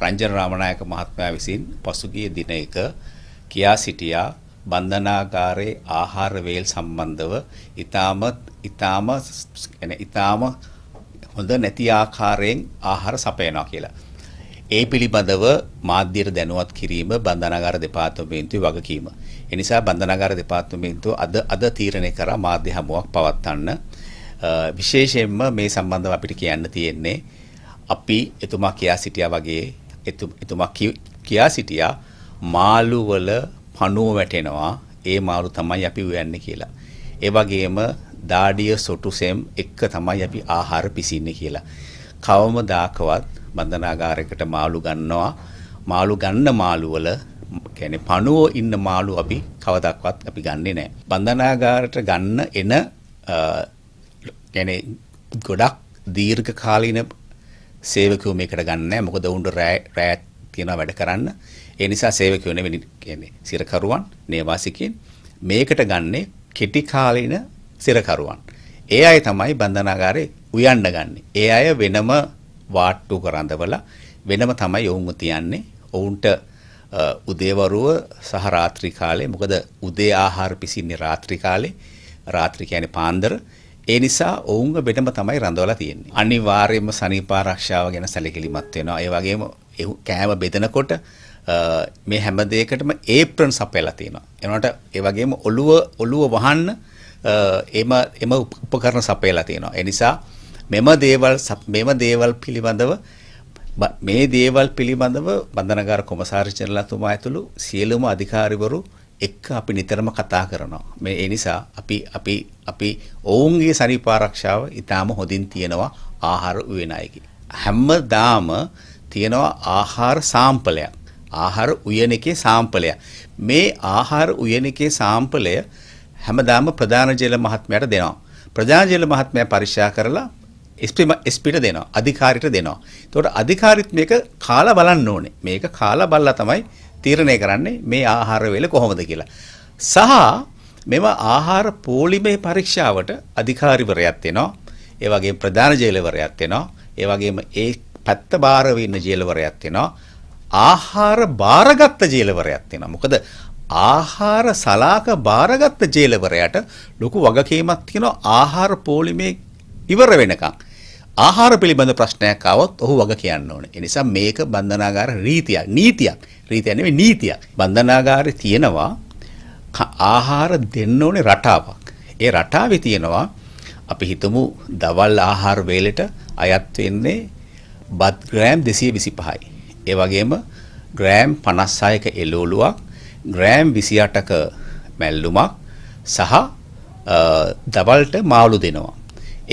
රංජන රාමනායක මහත්මයා විසින් පසුගිය දිනයක කියා සිටියා බන්ධනාගාරයේ ආහාර වේල් සම්බන්ධව ඊටමත් ඊටම ඊටම හොඳ නැති ආකාරයෙන් ආහාර සපයනවා කියලා. ඒ පිළිබඳව මාධ්‍යයට දැනුවත් කිරීම බන්ධනාගාර දෙපාර්තමේන්තුවේ වගකීම. ඒ නිසා බන්ධනාගාර දෙපාර්තමේන්තුව අද අද තීරණය කරා මාධ්‍ය හමුවක් පවත්වන්න. විශේෂයෙන්ම මේ සම්බන්ධව අපිට කියන්න තියෙන්නේ අපි එතුමා කියා සිටියා වගේ එතුමා කියා සිටියා මාළු වල පණුව වැටෙනවා ඒ මාළු තමයි අපි උයන්නේ කියලා. ඒ වගේම දාඩිය සොටුසෙම් එක්ක තමයි අපි ආහාර පිසින්නේ කියලා. කවමදාකවත් බන්ධනාගාරයකට මාළු ගන්නවා මාළු ගන්න මාළු වල කියන්නේ පණුව ඉන්න මාළු අපි කවදාවත් අපි ගන්නෙ නැහැ. බන්ධනාගාරයට ගන්න එන කියන්නේ ගොඩක් දීර්ඝ කාලීන සේවකයෝ මේකට ගන්න නැහැ. මොකද උන්ට රෑ තියනවා වැඩ කරන්න. ඒ නිසා සේවකයෝ නෙවෙයි කියන්නේ සිරකරුවන්, නේවාසිකයින් මේකට ගන්නේ කෙටි කාලින සිරකරුවන්. ඒ අය තමයි බන්ධනාගාරේ උයන්න ගන්නේ. ඒ අය වෙනම වාට්ටු කරඳවලා වෙනම තමයි ඔවුන්ව තියන්නේ. ඔවුන්ට උදේවරුව සහ රාත්‍රී කාලේ මොකද උදේ ආහාර පිසින්නේ රාත්‍රී කාලේ රාත්‍රී කියන්නේ පාන්දර ඒ නිසා ඔවුන්ගේ බෙඩම තමයි රඳවලා තියෙන්නේ. අනිවාර්යයෙන්ම සනීපාරක්ෂාව ගැන සැලකිලිමත් වෙනවා. ඒ වගේම කෑම බෙදනකොට මේ හැම දෙයකටම ඒප්‍රන් සපයලා තියෙනවා. එනකොට ඒ වගේම ඔළුව ඔළුව වහන්න එම එම උපකරණ සපයලා තියෙනවා. ඒ නිසා මෙම දේවල් මෙම දේවල් පිළිබඳව මේ දේවල් පිළිබඳව බන්ධනගාර කොමසාරිචරලතුමා ඇතුළු සියලුම අධිකාරිවරු එක්ක අපි නිතරම කතා කරනවා. මේ ඒ නිසා අපි අපි අපි ඔවුන්ගේ ශරීර ආරක්ෂාව ඊටාම හොඳින් තියනවා ආහාර උයන අයගේ. හැමදාම තියනවා ආහාර සාම්පලයක්. ආහාර උයනකේ සාම්පලයක්. මේ ආහාර උයනකේ සාම්පලය හැමදාම ප්‍රධාන ජෙල මහත්මයාට දෙනවා. ප්‍රධාන ජෙල මහත්මයා පරික්ෂා කරලා එස්පිම එස්පිට දෙනවා අධිකාරිට දෙනවා. එතකොට අධිකාරිත් මේක කාලා බලන්න ඕනේ. මේක කාලා බලලා තමයි තීරණය කරන්නේ මේ ආහාර වේල කොහොමද කියලා. සහ මෙම ආහාර පෝලිමේ පරීක්ෂාවට අධිකාරිවරයෙක් එනවා. ඒ වගේම ප්‍රධාන ජේලවරයෙක් එනවා. ඒ වගේම ඒ පැත්ත බාර වෙන්න ජේලවරයෙක් එනවා. ආහාර බාරගත් ජේලවරයෙක් එනවා. මොකද ආහාර සලාක බාරගත් ජේලවරයාට ලොකු වගකීමක් තියෙනවා ආහාර පෝලිමේ ඉවර වෙනකන්. ආහාර පිළිබඳ ප්‍රශ්නයක් ආවොත් ඔහු වග කියන්න ඕනේ. ඒ නිසා මේක බන්ධනාගාර රීතියක්, නීතියක්. රීතිය නෙවෙයි නීතියක්. බන්ධනාගාරේ තියෙනවා ආහාර දෙන්න ඕනේ රටාවක්. ඒ රටාවේ තියෙනවා අපි හිතමු දවල් ආහාර වේලට අයත් වෙන්නේ බත් ග්‍රෑම් 225යි. ඒ වගේම ග්‍රෑම් 56ක එළවලුවක්, ග්‍රෑම් 28ක මැල්ලුමක් සහ දවල්ට මාළු දෙනවා.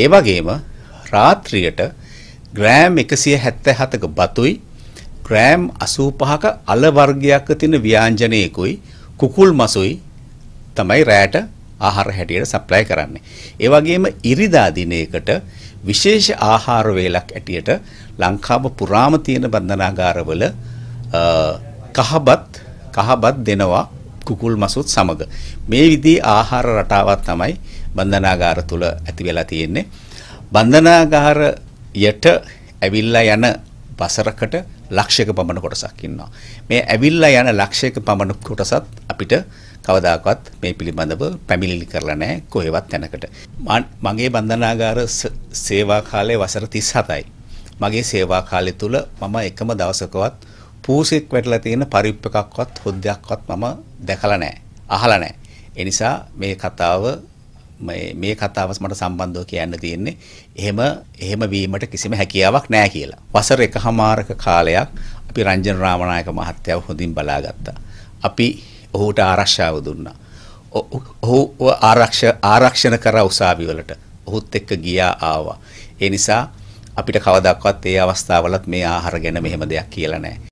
ඒ වගේම රාත්‍රියට ග්‍රෑම් 177ක බතුයි ග්‍රෑම් 85ක අල වර්ගයක් තියෙන ව්‍යංජනයකුයි කුකුල් මසුයි තමයි රැට ආහාර හැටියට සප්ලයි කරන්නේ. ඒ වගේම ඉරිදා දිනයකට විශේෂ ආහාර වේලක් ඇටියට ලංකාව පුරාම තියෙන බන්ධනාගාරවල කහබත් කහබත් දෙනවා කුකුල් මසුත් සමග. මේ විදිහේ ආහාර රටාවක් තමයි බන්ධනාගාර තුල ඇති වෙලා තියෙන්නේ. බන්ධනාගාරයට ඇවිල්ලා යන වසරකට ලක්ෂයක පමණ කොටසක් ඉන්නවා. මේ ඇවිල්ලා යන ලක්ෂයක පමණ කොටසත් අපිට කවදාකවත් මේ පිළිබඳව පැමිණිලි කරලා නැහැ කොහෙවත් තැනකට. මගේ බන්ධනාගාර සේවා කාලය වසර 37යි. මගේ සේවා කාලය තුල මම එකම දවසකවත් පූසෙක් වැටලා තියෙන පරිප්පකක්වත් හොද්දයක්වත් මම දැකලා නැහැ. අහලා නැහැ. ඒ නිසා මේ කතාව මේ කතාව මට සම්බන්ධව කියන්න තියෙන්නේ එහෙම එහෙම වීමට කිසිම හැකියාවක් නැහැ කියලා. වසර එකහමාරක කාලයක් අපි රංජන රාමනායක මහත්තයාව හොඳින් බලාගත්තා. අපි ඔහුට ආරක්ෂාව දුන්නා. ඔහු ආරක්ෂණ කරා උසාවි වලට. ඔහුත් එක්ක ගියා ආවා. ඒ නිසා අපිට කවදක්වත් ඒ අවස්ථාවලත් මේ ආහාර ගැන මෙහෙම දෙයක් කියලා නැහැ.